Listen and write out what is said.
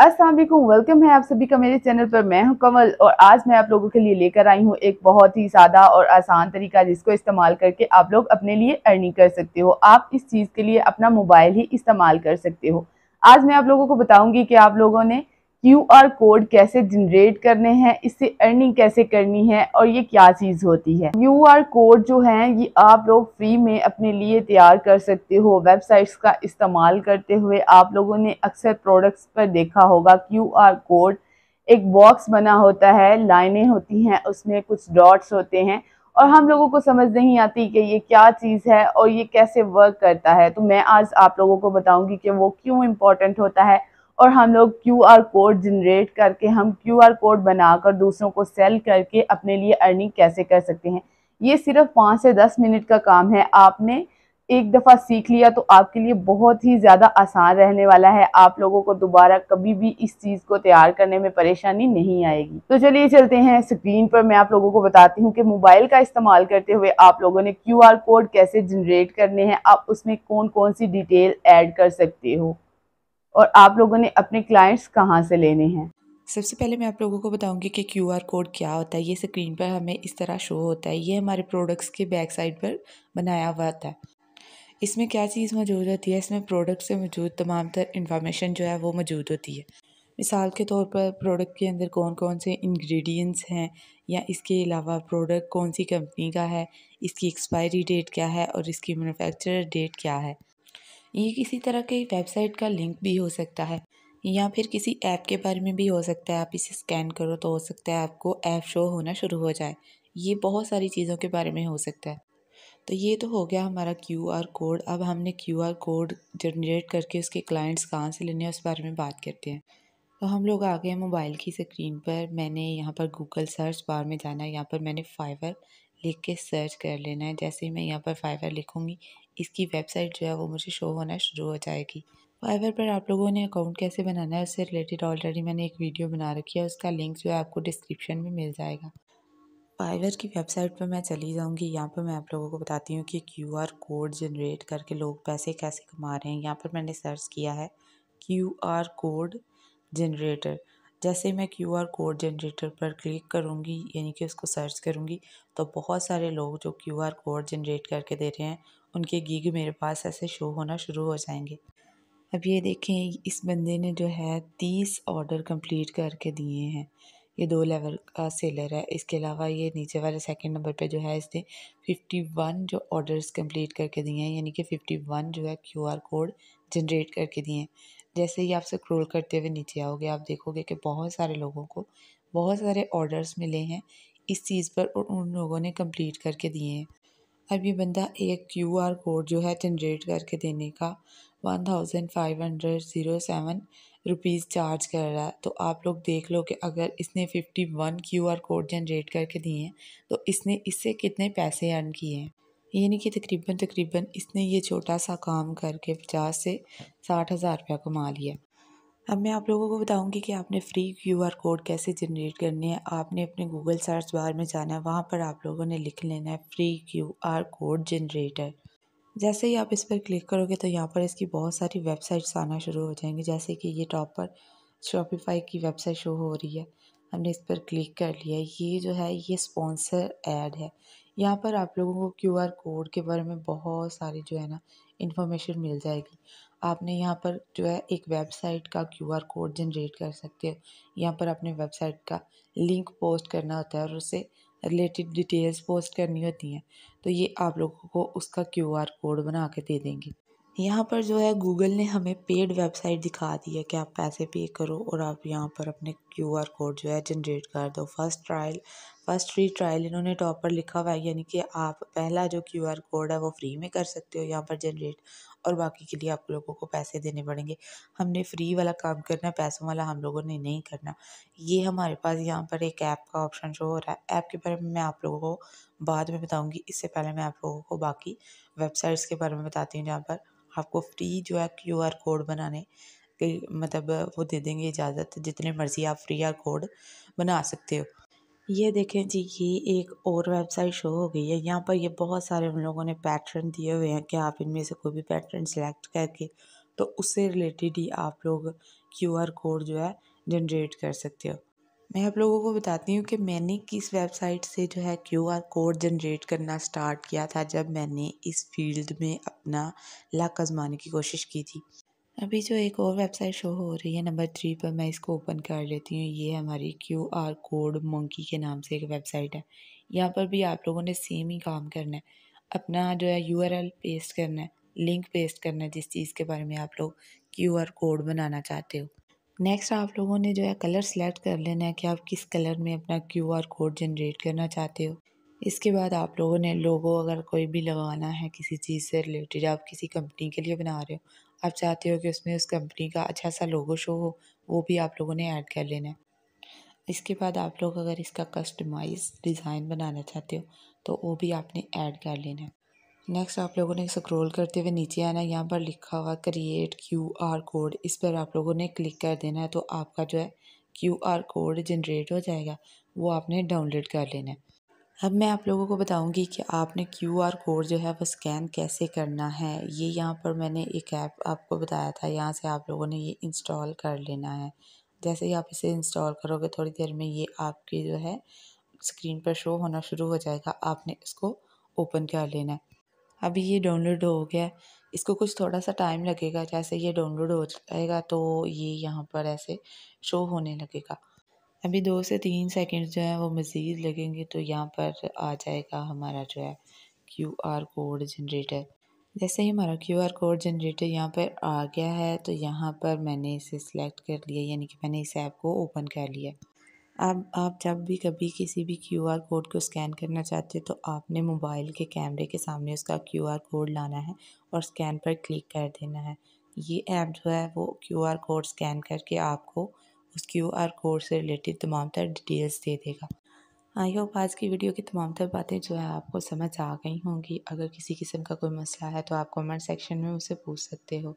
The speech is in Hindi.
असलम वेलकम है आप सभी का मेरे चैनल पर मैं हूं कमल और आज मैं आप लोगों के लिए लेकर आई हूं एक बहुत ही सादा और आसान तरीका जिसको इस्तेमाल करके आप लोग अपने लिए अर्निंग कर सकते हो आप इस चीज़ के लिए अपना मोबाइल ही इस्तेमाल कर सकते हो आज मैं आप लोगों को बताऊंगी कि आप लोगों ने क्यू आर कोड कैसे जनरेट करने हैं इससे अर्निंग कैसे करनी है और ये क्या चीज़ होती है क्यू आर कोड जो है ये आप लोग फ्री में अपने लिए तैयार कर सकते हो वेबसाइट्स का इस्तेमाल करते हुए आप लोगों ने अक्सर प्रोडक्ट्स पर देखा होगा क्यू आर कोड एक बॉक्स बना होता है लाइनें होती हैं उसमें कुछ डॉट्स होते हैं और हम लोगों को समझ नहीं आती कि ये क्या चीज़ है और ये कैसे वर्क करता है तो मैं आज आप लोगों को बताऊंगी कि वो क्यों इम्पोर्टेंट होता है और हम लोग क्यू आर कोड जनरेट करके हम क्यू आर कोड बनाकर दूसरों को सेल करके अपने लिए अर्निंग कैसे कर सकते हैं ये सिर्फ पाँच से दस मिनट का काम है आपने एक दफ़ा सीख लिया तो आपके लिए बहुत ही ज़्यादा आसान रहने वाला है आप लोगों को दोबारा कभी भी इस चीज़ को तैयार करने में परेशानी नहीं आएगी तो चलिए चलते हैं स्क्रीन पर मैं आप लोगों को बताती हूँ कि मोबाइल का इस्तेमाल करते हुए आप लोगों ने क्यूआर कोड कैसे जनरेट करने हैं आप उसमें कौन कौन सी डिटेल ऐड कर सकते हो और आप लोगों ने अपने क्लाइंट्स कहाँ से लेने हैं सबसे पहले मैं आप लोगों को बताऊंगी कि क्यू आर कोड क्या होता है ये स्क्रीन पर हमें इस तरह शो होता है ये हमारे प्रोडक्ट्स के बैक साइड पर बनाया हुआ होता है इसमें क्या चीज़ मौजूद होती है इसमें प्रोडक्ट से मौजूद तमाम तर इन्फॉर्मेशन जो है वो मौजूद होती है मिसाल के तौर पर प्रोडक्ट के अंदर कौन कौन से इंग्रेडिएंट्स हैं या इसके अलावा प्रोडक्ट कौन सी कंपनी का है इसकी एक्सपायरी डेट क्या है और इसकी मैन्युफैक्चरर डेट क्या है ये किसी तरह के वेबसाइट का लिंक भी हो सकता है या फिर किसी ऐप के बारे में भी हो सकता है आप इसे स्कैन करो तो हो सकता है आपको ऐप शो होना शुरू हो जाए ये बहुत सारी चीज़ों के बारे में हो सकता है तो ये तो हो गया हमारा क्यू आर कोड अब हमने क्यू आर कोड जनरेट करके उसके क्लाइंट्स कहाँ से लेने हैं उस बारे में बात करते हैं तो हम लोग आ गए मोबाइल की स्क्रीन पर मैंने यहाँ पर गूगल सर्च बार में जाना है यहाँ पर मैंने फाइवर लिख के सर्च कर लेना है जैसे ही मैं यहाँ पर फाइवर लिखूँगी इसकी वेबसाइट जो है वो मुझे शो होना शुरू हो जाएगी फाइवर पर आप लोगों ने अकाउंट कैसे बनाना है उससे रिलेटेड ऑलरेडी मैंने एक वीडियो बना रखी है उसका लिंक जो है आपको डिस्क्रिप्शन में मिल जाएगा फाइवर की वेबसाइट पर मैं चली जाऊंगी यहाँ पर मैं आप लोगों को बताती हूँ कि क्यू आर कोड जनरेट करके लोग पैसे कैसे कमा रहे हैं यहाँ पर मैंने सर्च किया है क्यू आर कोड जनरेटर जैसे मैं क्यू आर कोड जनरेटर पर क्लिक करूँगी यानी कि उसको सर्च करूँगी तो बहुत सारे लोग जो क्यू आर कोड जनरेट करके दे रहे हैं उनके गिग मेरे पास ऐसे शो होना शुरू हो जाएंगे अब ये देखें इस बंदे ने जो है तीस ऑर्डर कंप्लीट करके दिए हैं ये दो लेवल का सेलर है इसके अलावा ये नीचे वाले सेकंड नंबर पे जो है इसने फिफ्टी वन जो ऑर्डर्स कंप्लीट करके दिए हैं यानी कि फिफ्टी वन जो है क्यूआर कोड जनरेट करके दिए हैं जैसे ही आप स्क्रॉल करते हुए नीचे आओगे आप देखोगे कि बहुत सारे लोगों को बहुत सारे ऑर्डर्स मिले हैं इस चीज़ पर और उन लोगों ने कंप्लीट करके दिए हैं अब ये बंदा एक क्यू आर कोड जो है जनरेट करके देने का one thousand five hundred zero seven rupees charge कर रहा है तो आप लोग देख लो कि अगर इसने fifty one Q R code generate करके दिए हैं तो इसने इससे कितने पैसे अर्न किए हैं यानी कि तकरीबन तकरीबन इसने ये छोटा सा काम करके पचास से साठ हज़ार रुपया कमा लिया अब मैं आप लोगों को बताऊंगी कि आपने फ्री क्यूआर कोड कैसे जनरेट करने है आपने अपने गूगल सर्च बार में जाना है वहाँ पर आप लोगों ने लिख लेना है फ्री क्यूआर कोड जनरेटर जैसे ही आप इस पर क्लिक करोगे तो यहाँ पर इसकी बहुत सारी वेबसाइट्स आना शुरू हो जाएंगी जैसे कि ये टॉप पर शॉपिफाई की वेबसाइट शो हो रही है हमने इस पर क्लिक कर लिया ये जो है ये स्पॉन्सर एड है यहाँ पर आप लोगों को क्यू आर कोड के बारे में बहुत सारी जो है ना इन्फॉर्मेशन मिल जाएगी आपने यहाँ पर जो है एक वेबसाइट का क्यू आर कोड जनरेट कर सकते हो यहाँ पर अपने वेबसाइट का लिंक पोस्ट करना होता है और उससे रिलेटेड डिटेल्स पोस्ट करनी होती हैं तो ये आप लोगों को उसका क्यू आर कोड बना के दे देंगे यहाँ पर जो है गूगल ने हमें पेड वेबसाइट दिखा दी है कि आप पैसे पे करो और आप यहाँ पर अपने क्यू आर कोड जो है जनरेट कर दो first trial first free trial इन्होंने टॉप पर लिखा हुआ है यानी कि आप पहला जो क्यू आर कोड है वो फ्री में कर सकते हो यहाँ पर जनरेट और बाकी के लिए आप लोगों को पैसे देने पड़ेंगे हमने फ्री वाला काम करना है पैसों वाला हम लोगों ने नहीं करना ये हमारे पास यहाँ पर एक ऐप का ऑप्शन शो हो रहा है ऐप के बारे में मैं आप लोगों को बाद में बताऊँगी इससे पहले मैं आप लोगों को बाकी वेबसाइट्स के बारे में बताती हूँ जहाँ पर आपको फ्री जो है क्यू आर कोड बनाने के मतलब वो दे देंगे इजाज़त जितने मर्ज़ी आप फ्री आर कोड बना सकते हो ये देखें जी ये एक और वेबसाइट शो हो गई है यहाँ पर ये बहुत सारे उन लोगों ने पैटर्न दिए हुए हैं कि आप इनमें से कोई भी पैटर्न सेलेक्ट करके तो उससे रिलेटेड ही आप लोग क्यू आर कोड जो है जनरेट कर सकते हो मैं आप लोगों को बताती हूँ कि मैंने किस वेबसाइट से जो है क्यू आर कोड जनरेट करना स्टार्ट किया था जब मैंने इस फील्ड में अपना लक आजमाने की कोशिश की थी अभी जो एक और वेबसाइट शो हो रही है नंबर थ्री पर मैं इसको ओपन कर लेती हूँ ये हमारी क्यू आर कोड मंकी के नाम से एक वेबसाइट है यहाँ पर भी आप लोगों ने सेम ही काम करना है अपना जो है यू आर एल पेस्ट करना है लिंक पेस्ट करना है जिस चीज़ के बारे में आप लोग क्यू आर कोड बनाना चाहते हो नेक्स्ट आप लोगों ने जो है कलर सेलेक्ट कर लेना है कि आप किस कलर में अपना क्यू आर कोड जनरेट करना चाहते हो इसके बाद आप लोगों ने लोगो अगर कोई भी लगाना है किसी चीज़ से रिलेटेड आप किसी कंपनी के लिए बना रहे हो आप चाहते हो कि उसमें उस कंपनी का अच्छा सा लोगो शो हो वो भी आप लोगों ने ऐड कर लेना है इसके बाद आप लोग अगर इसका कस्टमाइज डिज़ाइन बनाना चाहते हो तो वो भी आपने ऐड कर लेना है नेक्स्ट आप लोगों ने स्क्रॉल करते हुए नीचे आना है यहाँ पर लिखा हुआ क्रिएट क्यू आर कोड इस पर आप लोगों ने क्लिक कर देना है तो आपका जो है क्यू आर कोड जनरेट हो जाएगा वो आपने डाउनलोड कर लेना है अब मैं आप लोगों को बताऊंगी कि आपने क्यू आर कोड जो है वो स्कैन कैसे करना है ये यहाँ पर मैंने एक ऐप आपको बताया था यहाँ से आप लोगों ने ये इंस्टॉल कर लेना है जैसे ही आप इसे इंस्टॉल करोगे थोड़ी देर में ये आपकी जो है स्क्रीन पर शो होना शुरू हो जाएगा आपने इसको ओपन कर लेना है अभी ये डाउनलोड हो गया इसको कुछ थोड़ा सा टाइम लगेगा जैसे ये डाउनलोड हो जाएगा तो ये यहाँ पर ऐसे शो होने लगेगा अभी दो से तीन सेकंड जो है वो मज़ीद लगेंगे तो यहाँ पर आ जाएगा हमारा जो है क्यू आर कोड जनरेटर जैसे ही हमारा क्यू आर कोड जनरेटर यहाँ पर आ गया है तो यहाँ पर मैंने इसे सिलेक्ट कर लिया यानी कि मैंने इस ऐप को ओपन कर लिया अब आप जब भी कभी किसी भी क्यू आर कोड को स्कैन करना चाहते हो तो आपने मोबाइल के कैमरे के सामने उसका क्यू आर कोड लाना है और स्कैन पर क्लिक कर देना है ये ऐप जो है वो क्यू आर कोड स्कैन करके आपको उस क्यू आर कोड से रिलेटेड तमाम तर डिटेल्स दे देगा आई होप आज की वीडियो की तमाम तर बातें जो है आपको समझ आ गई होंगी अगर किसी किस्म का कोई मसला है तो आप कमेंट सेक्शन में उसे पूछ सकते हो